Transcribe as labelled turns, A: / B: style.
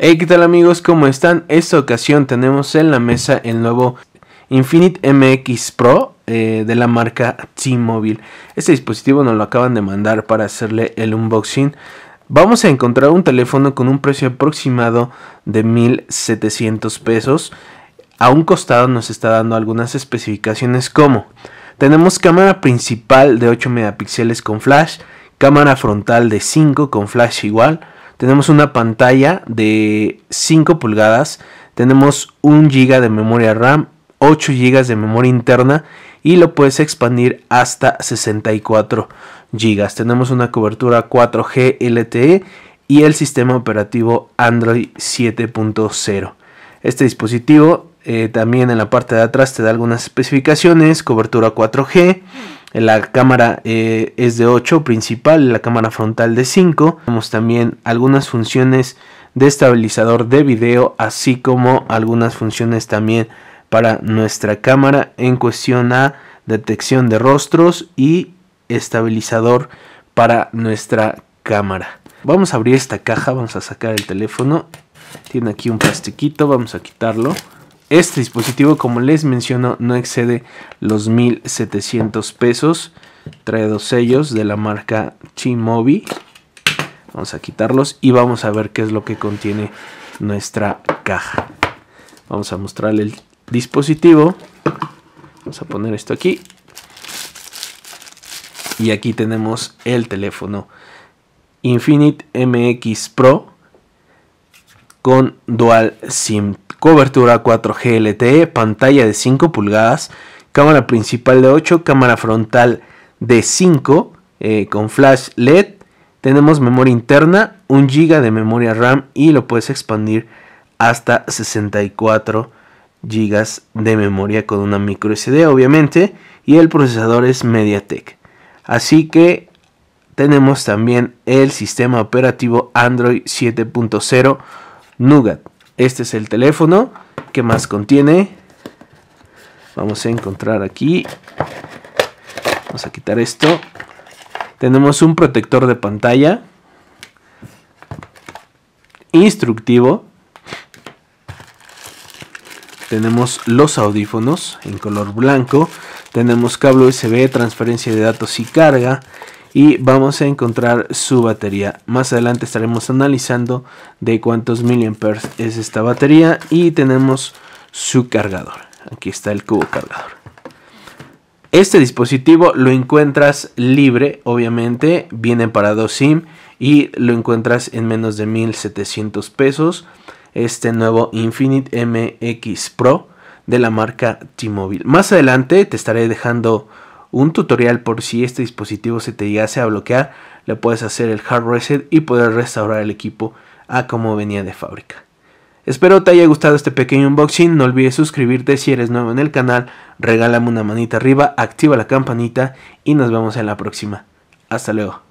A: Hey, ¿qué tal amigos? ¿Cómo están? Esta ocasión tenemos en la mesa el nuevo Infinite MX Pro eh, de la marca T-Mobile. Este dispositivo nos lo acaban de mandar para hacerle el unboxing. Vamos a encontrar un teléfono con un precio aproximado de 1700 pesos. A un costado nos está dando algunas especificaciones como tenemos cámara principal de 8 megapíxeles con flash, cámara frontal de 5 con flash igual, tenemos una pantalla de 5 pulgadas, tenemos 1 GB de memoria RAM, 8 GB de memoria interna y lo puedes expandir hasta 64 GB. Tenemos una cobertura 4G LTE y el sistema operativo Android 7.0. Este dispositivo eh, también en la parte de atrás te da algunas especificaciones, cobertura 4G. La cámara eh, es de 8 principal, la cámara frontal de 5. Tenemos también algunas funciones de estabilizador de video, así como algunas funciones también para nuestra cámara en cuestión a detección de rostros y estabilizador para nuestra cámara. Vamos a abrir esta caja, vamos a sacar el teléfono. Tiene aquí un plastiquito, vamos a quitarlo. Este dispositivo, como les menciono, no excede los 1700 pesos. Trae dos sellos de la marca Chimobi. Vamos a quitarlos y vamos a ver qué es lo que contiene nuestra caja. Vamos a mostrarle el dispositivo. Vamos a poner esto aquí. Y aquí tenemos el teléfono Infinite MX Pro con Dual SIM, cobertura 4G LTE, pantalla de 5 pulgadas, cámara principal de 8, cámara frontal de 5 eh, con flash LED. Tenemos memoria interna, 1 GB de memoria RAM y lo puedes expandir hasta 64 GB de memoria con una micro SD obviamente y el procesador es MediaTek. Así que tenemos también el sistema operativo Android 7.0 Nugat. Este es el teléfono que más contiene. Vamos a encontrar aquí. Vamos a quitar esto. Tenemos un protector de pantalla. Instructivo. Tenemos los audífonos en color blanco. Tenemos cable USB, transferencia de datos y carga y vamos a encontrar su batería. Más adelante estaremos analizando de cuántos miliamperes es esta batería y tenemos su cargador. Aquí está el cubo cargador. Este dispositivo lo encuentras libre, obviamente, viene para dos SIM y lo encuentras en menos de 1700 pesos. Este nuevo Infinite MX Pro de la marca T-Mobile. Más adelante te estaré dejando un tutorial por si este dispositivo se te llegase a bloquear, le puedes hacer el hard reset y poder restaurar el equipo a como venía de fábrica. Espero te haya gustado este pequeño unboxing, no olvides suscribirte si eres nuevo en el canal, regálame una manita arriba, activa la campanita y nos vemos en la próxima. Hasta luego.